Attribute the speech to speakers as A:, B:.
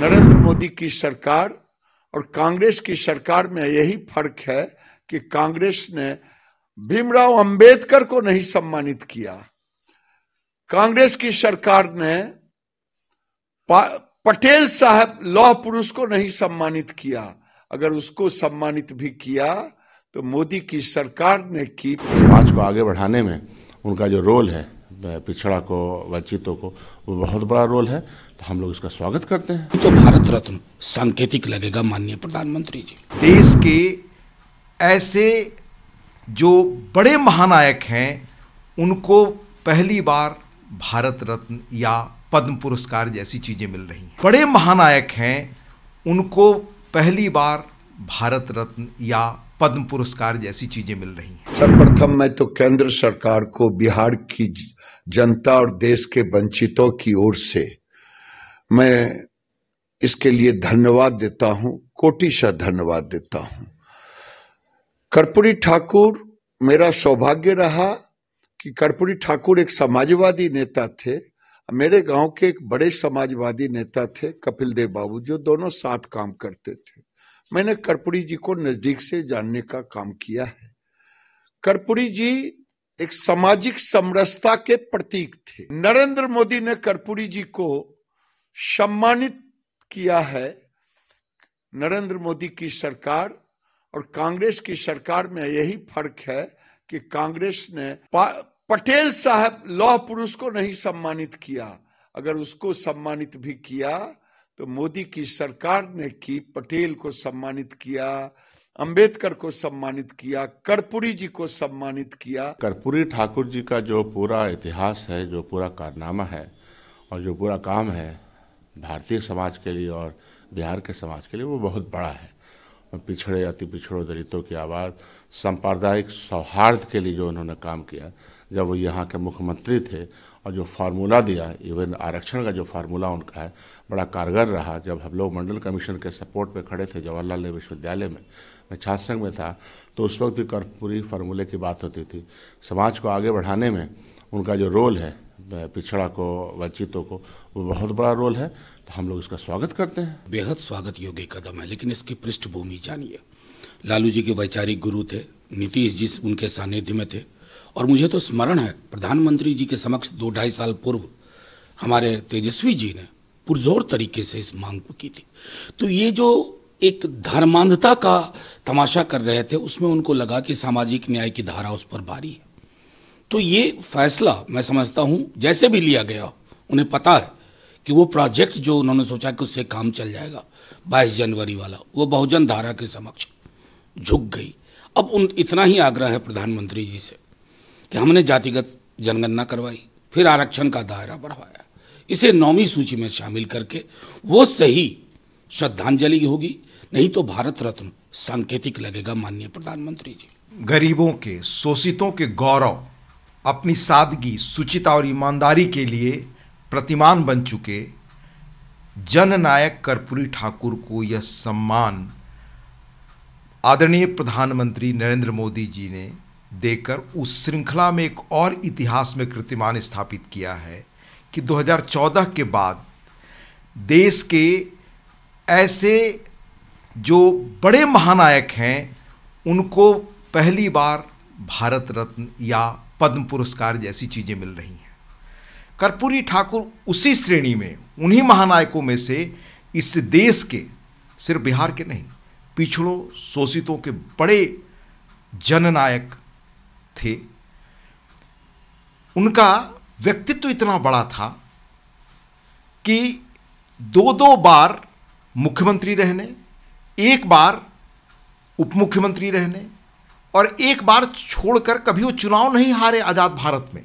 A: नरेंद्र मोदी की सरकार और कांग्रेस की सरकार में यही फर्क है कि कांग्रेस ने भीमराव अंबेडकर को नहीं सम्मानित किया कांग्रेस की सरकार ने पटेल साहब लौह पुरुष को नहीं सम्मानित किया अगर उसको सम्मानित भी किया
B: तो मोदी की सरकार ने की समाज को आगे बढ़ाने में उनका जो रोल है पिछड़ा को वंचितों को वो बहुत बड़ा रोल है तो हम लोग इसका स्वागत करते हैं तो भारत रत्न सांकेतिक लगेगा माननीय प्रधानमंत्री जी देश के
C: ऐसे जो बड़े महानायक हैं उनको पहली बार भारत रत्न या पद्म पुरस्कार जैसी चीज़ें मिल रही हैं बड़े महानायक हैं उनको पहली बार भारत रत्न या पद्म पुरस्कार जैसी चीजें मिल रही
A: हैं सर्वप्रथम मैं तो केंद्र सरकार को बिहार की जनता और देश के वंचितों की ओर से मैं इसके लिए धन्यवाद देता हूं कोटिशा धन्यवाद देता हूं कर्पूरी ठाकुर मेरा सौभाग्य रहा कि कर्पूरी ठाकुर एक समाजवादी नेता थे मेरे गांव के एक बड़े समाजवादी नेता थे कपिल देव बाबू जो दोनों साथ काम करते थे मैंने कर्पूरी जी को नजदीक से जानने का काम किया है कर्पूरी जी एक सामाजिक समरसता के प्रतीक थे नरेंद्र मोदी ने कर्पूरी जी को सम्मानित किया है नरेंद्र मोदी की सरकार और कांग्रेस की सरकार में यही फर्क है कि कांग्रेस ने पटेल साहब लौह पुरुष को नहीं सम्मानित किया अगर उसको सम्मानित भी किया तो मोदी की सरकार ने की पटेल को सम्मानित किया अंबेडकर को सम्मानित किया कर्पूरी जी को सम्मानित किया
B: कर्पूरी ठाकुर जी का जो पूरा इतिहास है जो पूरा कारनामा है और जो पूरा काम है भारतीय समाज के लिए और बिहार के समाज के लिए वो बहुत बड़ा है पिछड़े अति पिछड़ों दलितों की आवाज़ सांप्रदायिक सौहार्द के लिए जो उन्होंने काम किया जब वो यहाँ के मुख्यमंत्री थे और जो फार्मूला दिया इवन आरक्षण का जो फार्मूला उनका है बड़ा कारगर रहा जब हम लोग मंडल कमीशन के सपोर्ट पर खड़े थे जवाहरलाल नेहरू विश्वविद्यालय में मैं छात्र संघ में था तो उस वक्त भी पूरी फार्मूले की बात होती थी समाज को आगे बढ़ाने में उनका जो रोल है पिछड़ा को वंचितों को वो बहुत बड़ा रोल है तो हम लोग इसका स्वागत करते हैं बेहद स्वागत योग्य कदम है लेकिन इसकी पृष्ठभूमि जानिए लालू जी के वैचारिक
D: गुरु थे नीतीश जी उनके सानिध्य में थे और मुझे तो स्मरण है प्रधानमंत्री जी के समक्ष दो ढाई साल पूर्व हमारे तेजस्वी जी ने पुरजोर तरीके से इस मांग को की थी तो ये जो एक धर्मांधता का तमाशा कर रहे थे उसमें उनको लगा कि सामाजिक न्याय की धारा उस पर भारी है तो ये फैसला मैं समझता हूँ जैसे भी लिया गया उन्हें पता है कि वो प्रोजेक्ट जो उन्होंने सोचा कि उससे काम चल जाएगा बाईस जनवरी वाला वो बहुजन धारा के समक्ष झुक गई अब उन इतना ही आग्रह है प्रधानमंत्री जी से कि हमने जातिगत जनगणना करवाई फिर आरक्षण का दायरा बढ़वाया इसे नौवीं सूची में शामिल करके वो सही श्रद्धांजलि होगी नहीं तो भारत रत्न सांकेतिक लगेगा माननीय प्रधानमंत्री
C: जी गरीबों के शोषितों के गौरव अपनी सादगी सुचिता और ईमानदारी के लिए प्रतिमान बन चुके जननायक कर्पूरी ठाकुर को यह सम्मान आदरणीय प्रधानमंत्री नरेंद्र मोदी जी ने देकर उस श्रृंखला में एक और इतिहास में कृतिमान स्थापित किया है कि 2014 के बाद देश के ऐसे जो बड़े महानायक हैं उनको पहली बार भारत रत्न या पद्म पुरस्कार जैसी चीज़ें मिल रही हैं कर्पूरी ठाकुर उसी श्रेणी में उन्हीं महानायकों में से इस देश के सिर्फ बिहार के नहीं पिछड़ों शोषितों के बड़े जननायक थे उनका व्यक्तित्व तो इतना बड़ा था कि दो दो बार मुख्यमंत्री रहने एक बार उप मुख्यमंत्री रहने और एक बार छोड़कर कभी वो चुनाव नहीं हारे आज़ाद भारत में